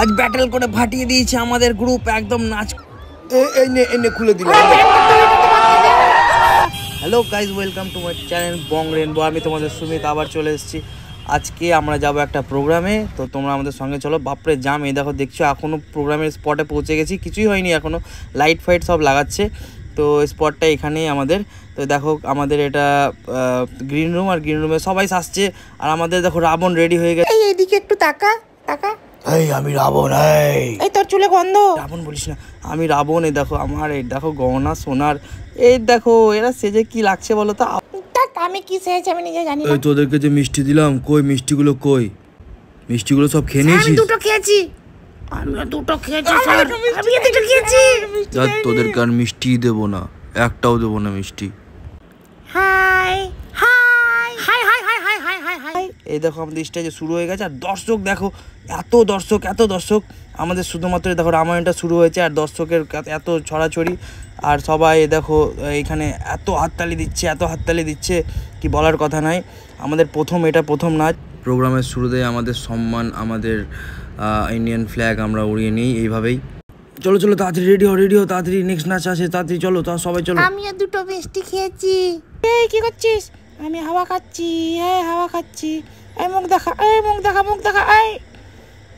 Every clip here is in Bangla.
আজ ব্যাটেল করে ফাটিয়ে দিয়েছে আমাদের গ্রুপ একদম নাচ এনে খুলে দিল hello guys welcome to my channel bong rainbow আমি তোমাদের সুমিত আবার চলে এসেছি আজকে আমরা যাব একটা প্রোগ্রামে তো তোমরা আমাদের সঙ্গে চলো বাপরে জাম এই দেখো দেখছো এখনও প্রোগ্রামের স্পটে পৌঁছে গেছি কিছুই হয়নি এখনও লাইট ফাইট সব লাগাচ্ছে তো স্পটটা এখানেই আমাদের তো দেখো আমাদের এটা গ্রিন রুম আর গ্রিন রুমে সবাই সাজছে আর আমাদের দেখো রাবণ রেডি হয়ে গেছে এইদিকে একটু তাকা তাকা এই আমি রাবণ এই এই তোর চুলে গন্ধ রাবণ বলিস না আমি রাবণ এই দেখো আমার এই দেখো গহনা সোনার এই দেখো এরা সেজে কি লাগছে বলো তো আমি কি সেজেছি আমি নিজে জানি না এই তোদেরকে যে মিষ্টি দিলাম কই মিষ্টিগুলো কই মিষ্টিগুলো সব খেয়ে নিয়েছিস আমি দুটো খেয়েছি আমি দুটো খেয়েছি স্যার আমি দুটো খেয়েছি তোদেরকে আর মিষ্টি দেবো না একটাও দেবো না মিষ্টি এই দেখো আমাদের স্টেজে শুরু হয়ে গেছে আর দর্শক দেখো এত দর্শক এত দর্শক আমাদের শুধুমাত্র দেখো রামায়ণটা শুরু হয়েছে আর দর্শকের এত ছড়াছড়ি আর সবাই দেখো এখানে এত হাততালি দিচ্ছে এত হাততালি দিচ্ছে কি বলার কথা নাই আমাদের প্রথম এটা প্রথম নাচ প্রোগ্রামের শুরুতে আমাদের সম্মান আমাদের ইন্ডিয়ান ফ্ল্যাগ আমরা উড়িয়ে নিই এইভাবেই চলো চলো তাড়াতাড়ি রেডি হও রেডি হও তাড়াতাড়ি নেক্সট নাচ আসে তাড়াতাড়ি চলো তা সবাই চলো আমি আর দুটো মিষ্টি খেয়েছি এই কি করছিস আমি হাওয়া খাচ্ছি হ্যাঁ হাওয়া খাচ্ছি এই মুখ দেখা এই মুখ দেখা মুখ দেখা এই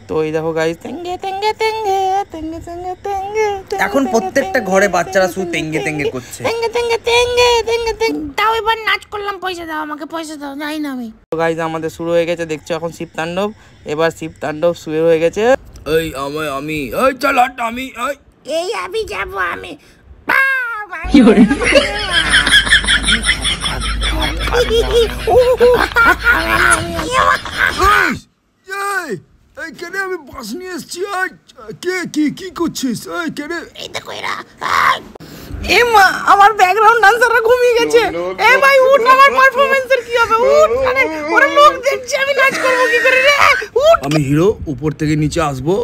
তো এই দেখো গাইজ তেঙ্গে তেঙ্গে তেঙ্গে তেঙ্গে তেঙ্গে তেঙ্গে এখন প্রত্যেকটা ঘরে বাচ্চারা শুধু তেঙ্গে তেঙ্গে করছে তেঙ্গে তেঙ্গে তেঙ্গে তেঙ্গে তেঙ্গে তাও এবার নাচ করলাম পয়সা দাও আমাকে পয়সা দাও যাই না আমি তো গাইজ আমাদের শুরু হয়ে গেছে দেখছো এখন শিব তাণ্ডব এবার শিব তাণ্ডব শুরু হয়ে গেছে এই আমি আমি এই চল হাট আমি এই এই আমি যাবো আমি কি এই কেন আমি বাস নিয়ে এসছি কে কি কি করছিস এই কেন এই দেখো এরা এ মা আমার ব্যাকগ্রাউন্ড ডান্সাররা ঘুমিয়ে গেছে এ ভাই উঠ আমার পারফরম্যান্সের কি হবে উঠ আরে ওরা লোক দেখছে আমি নাচ করব কি করে রে আমি হিরো উপর থেকে নিচে আসবো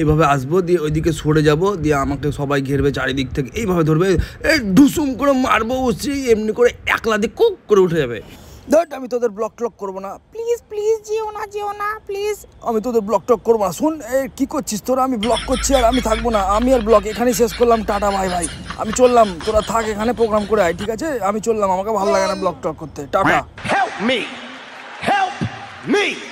এইভাবে আসবো দিয়ে ওইদিকে সরে যাব দিয়ে আমাকে সবাই ঘেরবে চারিদিক থেকে এইভাবে ধরবে এই ঢুসুম করে মারবো সেই এমনি করে একলা দিয়ে কুক করে উঠে যাবে ধর আমি তোদের ব্লক টক করবো না প্লিজ প্লিজ যেও না যেও না প্লিজ আমি তোদের ব্লক টক করবো না শুন এ কী করছিস তোরা আমি ব্লক করছি আর আমি থাকবো না আমি আর ব্লক এখানেই শেষ করলাম টাটা ভাই ভাই আমি চললাম তোরা থাক এখানে প্রোগ্রাম করে আয় ঠিক আছে আমি চললাম আমাকে ভালো লাগে না ব্লক টক করতে টাটা help me help me